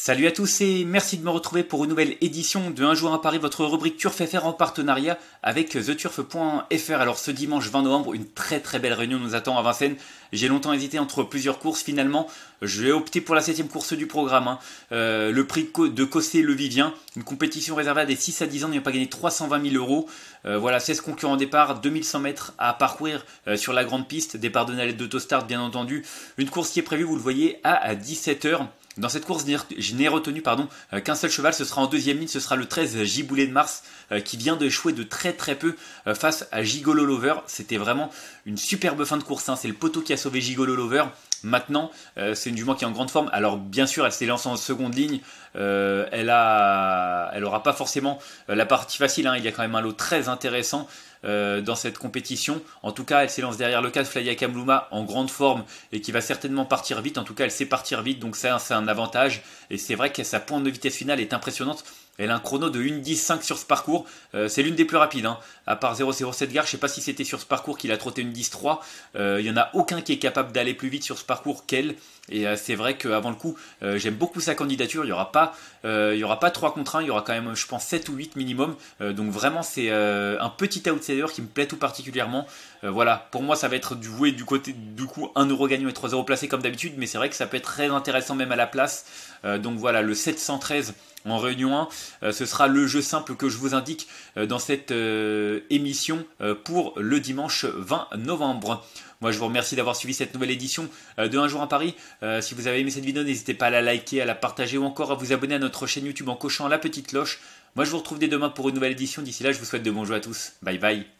Salut à tous et merci de me retrouver pour une nouvelle édition de Un jour à Paris, votre rubrique Turf FR en partenariat avec theturf.fr. Alors ce dimanche 20 novembre, une très très belle réunion nous attend à Vincennes. J'ai longtemps hésité entre plusieurs courses. Finalement, je vais opter pour la septième course du programme. Hein. Euh, le prix de Cossé Le une compétition réservée à des 6 à 10 ans n'ayant pas gagné 320 000 euros. Euh, voilà, 16 concurrents départ, 2100 mètres à parcourir euh, sur la grande piste. Départ de Nalette d'Autostart bien entendu. Une course qui est prévue, vous le voyez, à, à 17h. Dans cette course, je n'ai retenu pardon euh, qu'un seul cheval, ce sera en deuxième ligne, ce sera le 13 euh, Giboulet de Mars euh, qui vient d'échouer de très très peu face à Gigolo Lover. C'était vraiment une superbe fin de course, hein. c'est le poteau qui a sauvé Gigolo Lover. Maintenant, euh, c'est une jument qui est en grande forme. Alors bien sûr, elle s'est lancée en seconde ligne. Euh, elle a, aura pas forcément euh, la partie facile. Hein. Il y a quand même un lot très intéressant dans cette compétition. En tout cas, elle s'élance derrière le de Flavia Kamluma en grande forme et qui va certainement partir vite. En tout cas, elle sait partir vite, donc c'est un avantage. Et c'est vrai que sa pointe de vitesse finale est impressionnante. Elle a un chrono de 1.10.5 sur ce parcours. Euh, c'est l'une des plus rapides. Hein. À part 007 Gare, je ne sais pas si c'était sur ce parcours qu'il a trotté une 10 Il n'y en a aucun qui est capable d'aller plus vite sur ce parcours qu'elle. Et euh, c'est vrai qu'avant le coup, euh, j'aime beaucoup sa candidature. Il n'y aura, pas, y aura pas 3 contre 1. Il y aura quand même, je pense, 7 ou 8 minimum. donc vraiment, c'est un petit outsider qui me plaît tout particulièrement. voilà, pour moi, ça va être du, joué du côté du coup 1 euro gagnant et 3 euros placé comme d'habitude. Mais c'est vrai que ça peut être très intéressant même à la place. donc voilà, le 713 en réunion 1. Euh, ce sera le jeu simple que je vous indique euh, dans cette euh, émission pour le dimanche 20 novembre. Moi, je vous remercie d'avoir suivi cette nouvelle édition de Un jour à Paris. si vous avez aimé cette vidéo, n'hésitez pas à la liker, à la partager ou encore à vous abonner à notre chaîne YouTube en cochant la petite cloche. Moi, je vous retrouve dès demain pour une nouvelle édition. D'ici là, je vous souhaite de bons jeux à tous. Bye bye.